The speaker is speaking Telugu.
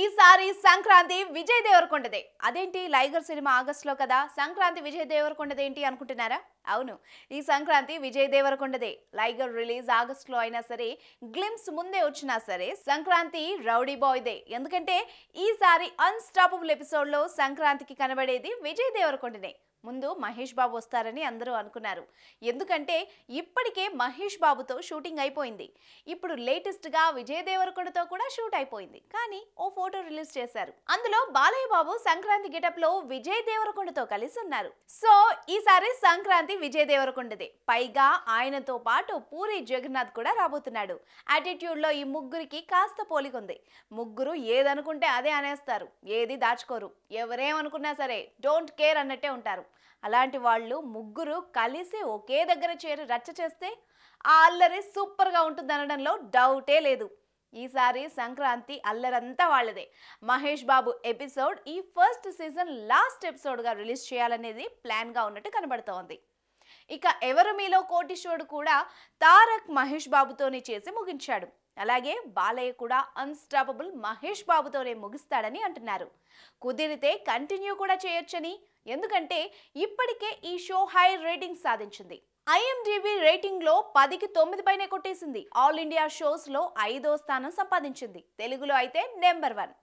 ఈసారి సంక్రాంతి విజయ్ దేవరకొండదే అదేంటి లైగర్ సినిమా ఆగస్టులో కదా సంక్రాంతి విజయ్ దేవరకొండదేంటి ఏంటి అనుకుంటున్నారా అవును ఈ సంక్రాంతి విజయ్ దేవరకొండదే లైగర్ రిలీజ్ ఆగస్టులో అయినా సరే గ్లిమ్స్ ముందే వచ్చినా సరే సంక్రాంతి రౌడీ బాయ్దే ఎందుకంటే ఈసారి అన్స్టాపబుల్ ఎపిసోడ్లో సంక్రాంతికి కనబడేది విజయ్ దేవరకొండనే ముందు మహేష్ బాబు వస్తారని అందరూ అనుకున్నారు ఎందుకంటే ఇప్పటికే మహేష్ బాబుతో షూటింగ్ అయిపోయింది ఇప్పుడు లేటెస్ట్గా విజయ్ దేవరకొండతో కూడా షూట్ అయిపోయింది కానీ ఓ ఫోటో రిలీజ్ చేశారు అందులో బాలయ్య బాబు సంక్రాంతి గెటప్లో విజయ్ దేవరకొండతో కలిసి ఉన్నారు సో ఈసారి సంక్రాంతి విజయ్ దేవరకొండదే పైగా ఆయనతో పాటు పూరి జగన్నాథ్ కూడా రాబోతున్నాడు యాటిట్యూడ్లో ఈ ముగ్గురికి కాస్త పోలికుంది ముగ్గురు ఏదనుకుంటే అదే అనేస్తారు ఏది దాచుకోరు ఎవరేమనుకున్నా సరే డోంట్ కేర్ అన్నట్టే ఉంటారు అలాంటి వాళ్ళు ముగ్గురు కలిసి ఒకే దగ్గర చేరి రచ్చ చేస్తే ఆ అల్లరి సూపర్గా ఉంటుంది అనడంలో డౌటే లేదు ఈసారి సంక్రాంతి అల్లరంతా వాళ్ళదే మహేష్ బాబు ఎపిసోడ్ ఈ ఫస్ట్ సీజన్ లాస్ట్ ఎపిసోడ్గా రిలీజ్ చేయాలనేది ప్లాన్గా ఉన్నట్టు కనబడుతోంది ఇక ఎవరు మీలో కోటీశ్వరుడు కూడా తారక్ మహేష్ బాబుతోనే చేసి ముగించాడు అలాగే బాలయ్య కూడా అన్స్టాపబుల్ మహేష్ బాబుతోనే ముగిస్తాడని అంటున్నారు కుదిరితే కంటిన్యూ కూడా చేయొచ్చని ఎందుకంటే ఇప్పటికే ఈ షో హై రేటింగ్ సాధించింది ఐఎండిబి రేటింగ్లో పదికి తొమ్మిది పైనే కొట్టేసింది ఆల్ ఇండియా షోస్లో ఐదో స్థానం సంపాదించింది తెలుగులో అయితే నెంబర్ వన్